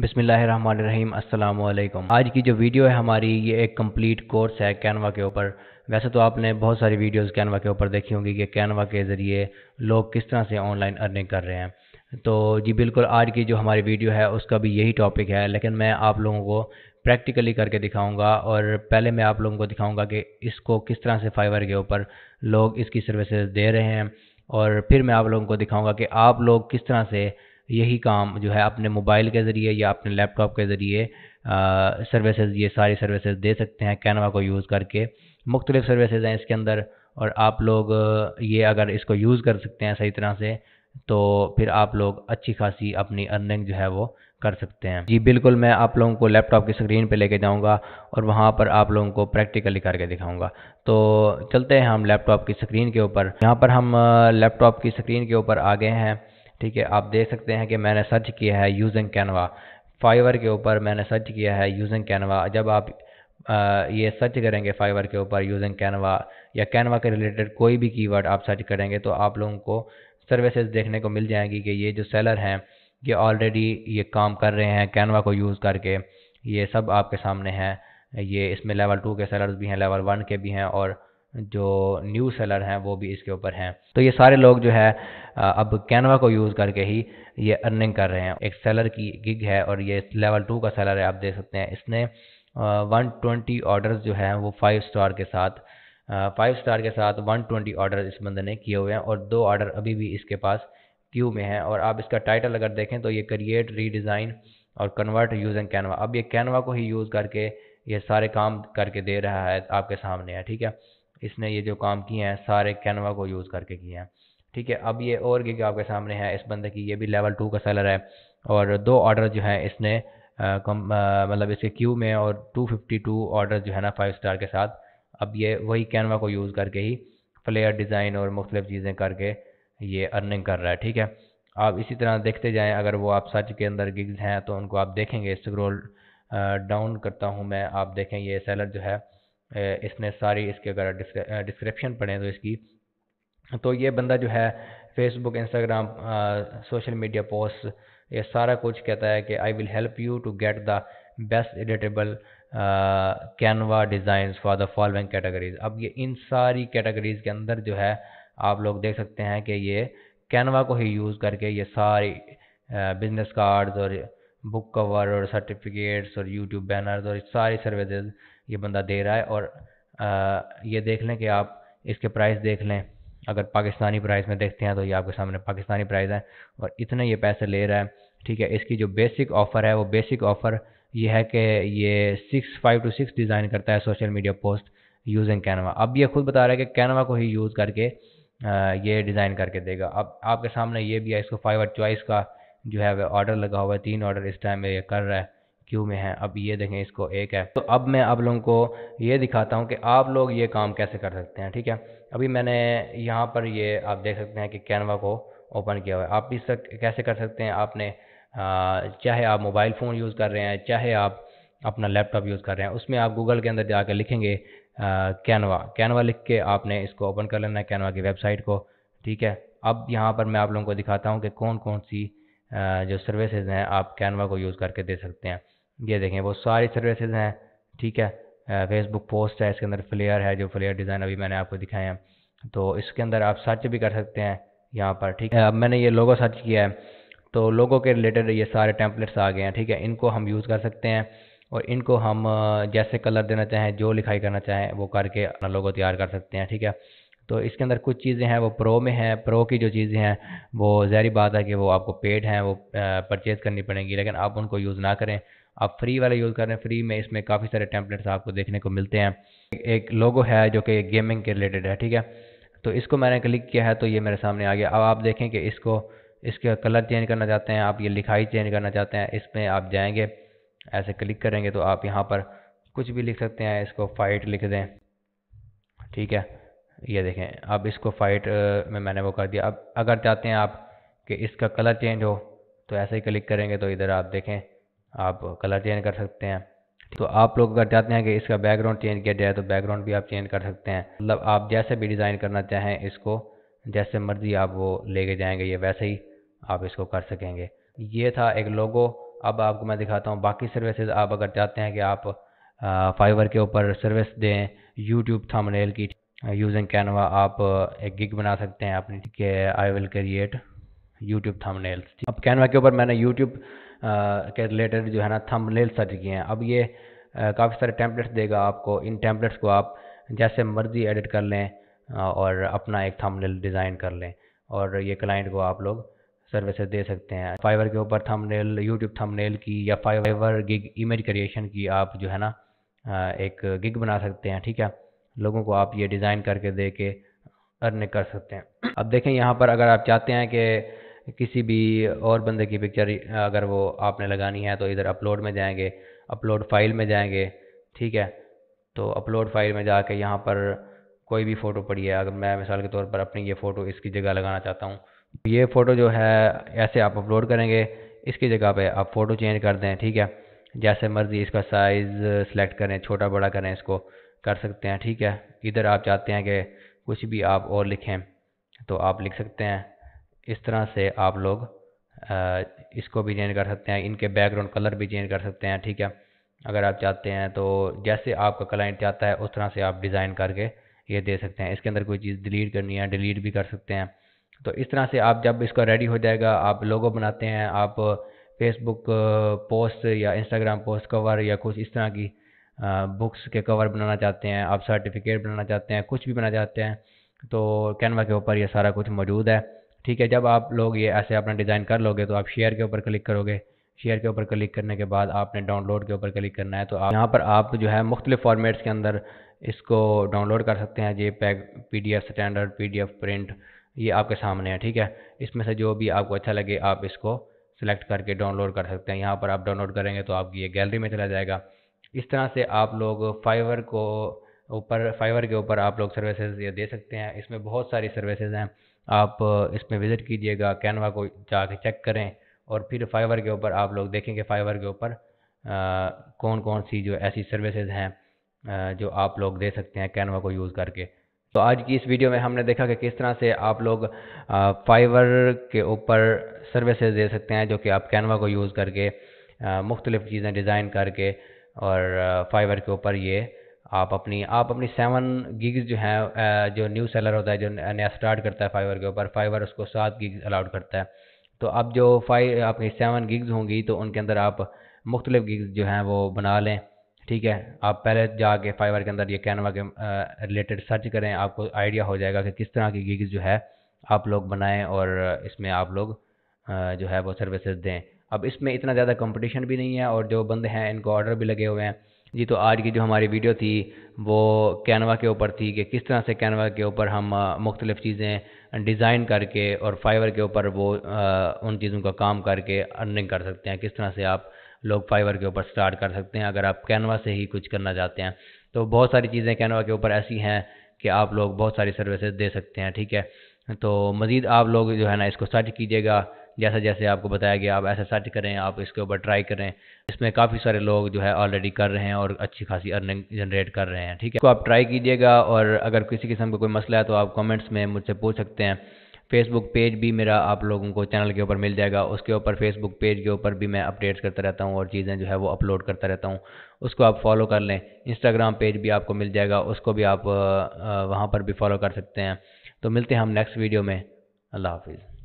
बिसमीम अल्लाम आज की जो वीडियो है हमारी ये एक कंप्लीट कोर्स है कैनवा के ऊपर वैसे तो आपने बहुत सारी वीडियोस कैनवा के ऊपर देखी होंगी कि कैनवा के ज़रिए लोग किस तरह से ऑनलाइन अर्निंग कर रहे हैं तो जी बिल्कुल आज की जो हमारी वीडियो है उसका भी यही टॉपिक है लेकिन मैं आप लोगों को प्रैक्टिकली करके दिखाऊंगा और पहले मैं आप लोगों को दिखाऊंगा कि इसको किस तरह से फाइवर के ऊपर लोग इसकी सर्विसेज दे रहे हैं और फिर मैं आप लोगों को दिखाऊंगा कि आप लोग किस तरह से यही काम जो है अपने मोबाइल के ज़रिए या अपने लैपटॉप के ज़रिए सर्विसेज ये सारी सर्विसेज दे सकते हैं कैनवा को यूज़ करके मुख्तलिफ़ सर्विसेज हैं इसके अंदर और आप लोग ये अगर इसको यूज़ कर सकते हैं सही तरह से तो फिर आप लोग अच्छी खासी अपनी अर्निंग जो है वो कर सकते हैं जी बिल्कुल मैं आप लोगों को लैपटॉप की स्क्रीन पे लेके जाऊंगा और वहाँ पर आप लोगों को प्रैक्टिकली करके दिखाऊंगा तो चलते हैं हम लैपटॉप की स्क्रीन के ऊपर यहाँ पर हम लैपटॉप की स्क्रीन के ऊपर आ गए हैं ठीक है आप देख सकते हैं कि मैंने सर्च किया है यूजिंग कैनवा फाइवर के ऊपर मैंने सर्च किया है यूजिंग कैनवा जब आप आ, ये सर्च करेंगे फाइवर के ऊपर यूजिंग कैनवा या कैनवा के रिलेटेड कोई भी कीवर्ड आप सर्च करेंगे तो आप लोगों को सर्विसेज देखने को मिल जाएंगी कि ये जो सेलर हैं ये ऑलरेडी ये काम कर रहे हैं कैनवा को यूज़ करके ये सब आपके सामने हैं ये इसमें लेवल टू के सेलर्स भी हैं लेवल वन के भी हैं और जो न्यू सेलर हैं वो भी इसके ऊपर हैं तो ये सारे लोग जो है अब कैनवा को यूज़ करके ही ये अर्निंग कर रहे हैं एक सेलर की गिग है और ये लेवल टू का सेलर है आप देख सकते हैं इसने वन ट्वेंटी ऑर्डर्स जो है वो फाइव स्टार के साथ फाइव स्टार के साथ वन ट्वेंटी ऑर्डर इस बंदे ने किए हुए हैं और दो ऑर्डर अभी भी इसके पास क्यू में हैं और आप इसका टाइटल अगर देखें तो ये क्रिएट रीडिज़ाइन और कन्वर्ट यूजिंग कैनवा अब ये कैनवा को ही यूज़ करके ये सारे काम करके दे रहा है आपके सामने है ठीक है इसने ये जो काम किए हैं सारे कैनवा को यूज़ करके किए हैं ठीक है अब ये और गिग आपके सामने है इस बंदे की ये भी लेवल टू का सेलर है और दो ऑर्डर जो है इसने मतलब इसके क्यू में और 252 ऑर्डर जो है ना फाइव स्टार के साथ अब ये वही कैनवा को यूज़ करके ही फ्लेयर डिज़ाइन और मुख्तलिफ चीज़ें करके ये अर्निंग कर रहा है ठीक है आप इसी तरह देखते जाएं अगर वो आप सच के अंदर गिग्स हैं तो उनको आप देखेंगे स्क्रोल डाउन करता हूँ मैं आप देखें ये सेलर जो है इसने सारी इसके अगर डिस्क्रिप्शन पढ़ें तो इसकी तो ये बंदा जो है Facebook Instagram social media post ये सारा कुछ कहता है कि I will help you to get the best editable Canva design for the following categories अब ये इन सारी कैटेगरीज के अंदर जो है आप लोग देख सकते हैं कि ये कैनवा को ही यूज़ करके ये सारी बिजनेस कार्ड्स और बुक कवर और सर्टिफिकेट्स और यूट्यूब बैनर्स और सारी सर्विसेज ये बंदा दे रहा है और आ, ये देख लें कि आप इसके प्राइस देख लें अगर पाकिस्तानी प्राइस में देखते हैं तो ये आपके सामने पाकिस्तानी प्राइस है और इतने ये पैसे ले रहा है ठीक है इसकी जो बेसिक ऑफ़र है वो बेसिक ऑफ़र ये है कि ये six five two six design करता है social media post using Canva अब ये खुद बता रहा है कि कैनवा को ही यूज़ करके आ, ये डिज़ाइन करके देगा अब आपके सामने ये भी है इसको फाइव चॉइस का जो है वह ऑर्डर लगा हुआ है तीन ऑर्डर इस टाइम में ये कर रहा है क्यों में है अब ये देखें इसको एक है तो अब मैं आप लोगों को ये दिखाता हूँ कि आप लोग ये काम कैसे कर सकते हैं ठीक है अभी मैंने यहाँ पर ये आप देख सकते हैं कि कैनवा को ओपन किया हुआ है आप इस कैसे कर सकते हैं आपने चाहे आप मोबाइल फ़ोन यूज़ कर रहे हैं चाहे आप अपना लैपटॉप यूज़ कर रहे हैं उसमें आप गूगल के अंदर जाकर लिखेंगे कैनवा कैनवा लिख के आपने इसको ओपन कर लेना है कैनवा की वेबसाइट को ठीक है अब यहाँ पर मैं आप लोगों को दिखाता हूँ कि कौन कौन सी जो सर्विसेज हैं आप कैनवा को यूज़ करके दे सकते हैं ये देखें वो सारी सर्विसेज हैं ठीक है फेसबुक पोस्ट है इसके अंदर फ्लेयर है जो फ्लेयर डिज़ाइन अभी मैंने आपको दिखाए हैं तो इसके अंदर आप सर्च भी कर सकते हैं यहाँ पर ठीक है अब मैंने ये लोगो सर्च किया है तो लोगों के रिलेटेड ये सारे टैंपलेट्स आ गए हैं ठीक है इनको हम यूज़ कर सकते हैं और इनको हम जैसे कलर देना चाहें जो लिखाई करना चाहें वो करके अपना लोगो तैयार कर सकते हैं ठीक है तो इसके अंदर कुछ चीज़ें हैं वो प्रो में हैं प्रो की जो चीज़ें हैं वो जहरी बात है कि वो आपको पेड हैं वो परचेज़ करनी पड़ेंगी लेकिन आप उनको यूज़ ना करें आप फ्री वाला यूज़ कर रहे हैं फ्री में इसमें काफ़ी सारे टैंपलेट्स आपको देखने को मिलते हैं एक लोगो है जो कि गेमिंग के रिलेटेड है ठीक है तो इसको मैंने क्लिक किया है तो ये मेरे सामने आ गया अब आप देखें कि इसको इसका कलर चेंज करना चाहते हैं आप ये लिखाई चेंज करना चाहते हैं इसमें आप जाएंगे ऐसे क्लिक करेंगे तो आप यहाँ पर कुछ भी लिख सकते हैं इसको फाइट लिख दें ठीक है ये देखें अब इसको फाइट में मैंने वो कर दिया अब अगर चाहते हैं आप कि इसका कलर चेंज हो तो ऐसे ही क्लिक करेंगे तो इधर आप देखें आप कलर चेंज कर सकते हैं तो आप लोग अगर चाहते हैं कि इसका बैकग्राउंड चेंज किया जाए तो बैकग्राउंड भी आप चेंज कर सकते हैं मतलब आप जैसे भी डिज़ाइन करना चाहें इसको जैसे मर्जी आप वो लेके जाएंगे ये वैसे ही आप इसको कर सकेंगे ये था एक लोगो अब आपको मैं दिखाता हूँ बाकी सर्विसेज आप अगर चाहते हैं कि आप फाइवर के ऊपर सर्विस दें यूट्यूब थमनेल की यूजिंग uh, कैनवा आप uh, एक गिग बना सकते हैं अपनी के I will create YouTube thumbnails अब कैनवा के ऊपर मैंने यूट्यूब uh, के रिलेटेड जो है ना थंबनेल सर्च किए हैं अब ये काफ़ी सारे टैंपलेट्स देगा आपको इन टैंपलेट्स को आप जैसे मर्जी एडिट कर लें और अपना एक थंबनेल डिज़ाइन कर लें और ये क्लाइंट को आप लोग सर्विसेज दे सकते हैं फाइवर के ऊपर थंबनेल यूट्यूब थंबनेल की या फाइवर गिग इमेज क्रिएशन की आप जो है ना एक गिग बना सकते हैं ठीक है लोगों को आप ये डिज़ाइन करके दे के अर्न कर सकते हैं अब देखें यहाँ पर अगर आप चाहते हैं कि किसी भी और बंदे की पिक्चर अगर वो आपने लगानी है तो इधर अपलोड में जाएंगे अपलोड फाइल में जाएंगे ठीक है तो अपलोड फाइल में जाके यहाँ पर कोई भी फ़ोटो पड़ी है अगर मैं मिसाल के तौर पर अपनी ये फ़ोटो इसकी जगह लगाना चाहता हूँ ये फ़ोटो जो है ऐसे आप अपलोड करेंगे इसकी जगह पे आप फ़ोटो चेंज कर दें ठीक है जैसे मर्ज़ी इसका साइज़ सेलेक्ट करें छोटा बड़ा करें इसको कर सकते हैं ठीक है इधर आप चाहते हैं कि कुछ भी आप और लिखें तो आप लिख सकते हैं इस तरह से आप लोग इसको भी चेंज कर सकते हैं इनके बैकग्राउंड कलर भी चेंज कर सकते हैं ठीक है अगर आप चाहते हैं तो जैसे आपका क्लाइंट चाहता है उस तरह से आप डिज़ाइन करके ये दे सकते हैं इसके अंदर कोई चीज़ डिलीट करनी है डिलीट भी कर सकते हैं तो इस तरह से आप जब इसका रेडी हो जाएगा आप लोगो बनाते हैं आप फेसबुक पोस्ट या इंस्टाग्राम पोस्ट कवर या कुछ इस तरह की बुक्स के कवर बनाना चाहते हैं आप सर्टिफिकेट बनाना चाहते हैं कुछ भी बनाना चाहते हैं तो कैनवा के ऊपर ये सारा कुछ मौजूद है ठीक है जब आप लोग ये ऐसे अपना डिज़ाइन कर लोगे तो आप शेयर के ऊपर क्लिक करोगे शेयर के ऊपर क्लिक करने के बाद आपने डाउनलोड के ऊपर क्लिक करना है तो आप यहाँ पर आप जो है मुख्तलिफ फॉर्मेट्स के अंदर इसको डाउनलोड कर सकते हैं JPEG P D F standard P D F print ये आपके सामने है ठीक है इसमें से जो भी आपको अच्छा लगे आप इसको सेलेक्ट करके डाउनलोड कर सकते हैं यहाँ पर आप डाउनलोड करेंगे तो आपकी ये गैलरी में चला जाएगा इस तरह से आप लोग फाइवर को ऊपर फाइवर के ऊपर आप लोग सर्विसेज ये दे सकते हैं इसमें बहुत सारी सर्विसेज हैं आप इसमें विज़िट कीजिएगा कैनवा को जाके चेक करें और फिर फाइवर के ऊपर आप लोग देखेंगे फाइवर के ऊपर कौन कौन सी जो ऐसी सर्विसेज हैं जो आप लोग दे सकते हैं कैनवा को यूज़ करके तो आज की इस वीडियो में हमने देखा कि किस तरह से आप लोग फाइवर के ऊपर सर्विसेज दे सकते हैं जो कि आप कैनवा को यूज़ करके मुख्तलिफ़ चीज़ें डिज़ाइन करके और फाइवर के ऊपर ये आप अपनी आप अपनी सेवन गिग्स जो हैं जो न्यू सेलर होता है जो नया स्टार्ट करता है फाइवर के ऊपर फाइवर उसको सात गिग्स अलाउड करता है तो अब जो फाइव आपकी सेवन गिग्स होंगी तो उनके अंदर आप मुख्तलिफ गिग्स जो हैं वो बना लें ठीक है आप पहले जाके फाइवर के अंदर ये कैनवा के रिलेटेड सर्च करें आपको आइडिया हो जाएगा कि किस तरह की गिग्स जो है आप लोग बनाएं और इसमें आप लोग जो है वो सर्विसेज दें अब इसमें इतना ज़्यादा कंपटीशन भी नहीं है और जो बंदे हैं इनको ऑर्डर भी लगे हुए हैं जी तो आज की जो हमारी वीडियो थी वो कैनवा के ऊपर थी कि किस तरह से कैनवा के ऊपर हम मुख्तलिफ़ चीज़ें डिज़ाइन करके और फ़ाइवर के ऊपर वो आ, उन चीज़ों का काम करके अर्निंग कर सकते हैं किस तरह से आप लोग फाइवर के ऊपर स्टार्ट कर सकते हैं अगर आप कैनवा से ही कुछ करना चाहते हैं तो बहुत सारी चीज़ें कैनवा के ऊपर ऐसी हैं कि आप लोग बहुत सारी सर्विसेज दे सकते हैं ठीक है तो मज़ीद आप लोग जो है ना इसको सर्च कीजिएगा जैसा जैसे आपको बताया गया आप ऐसा सर्च करें आप इसके ऊपर ट्राई करें इसमें काफ़ी सारे लोग जो है ऑलरेडी कर रहे हैं और अच्छी खासी अर्निंग जनरेट कर रहे हैं ठीक है तो आप ट्राई कीजिएगा और अगर किसी किस्म का कोई मसला है तो आप कमेंट्स में मुझसे पूछ सकते हैं फेसबुक पेज भी मेरा आप लोगों को चैनल के ऊपर मिल जाएगा उसके ऊपर फेसबुक पेज के ऊपर भी मैं अपडेट्स करता रहता हूँ और चीज़ें जो है वो अपलोड करता रहता हूँ उसको आप फॉलो कर लें इंस्टाग्राम पेज भी आपको मिल जाएगा उसको भी आप वहाँ पर भी फॉलो कर सकते हैं तो मिलते हैं हम नेक्स्ट वीडियो में अल्लाह हाफिज़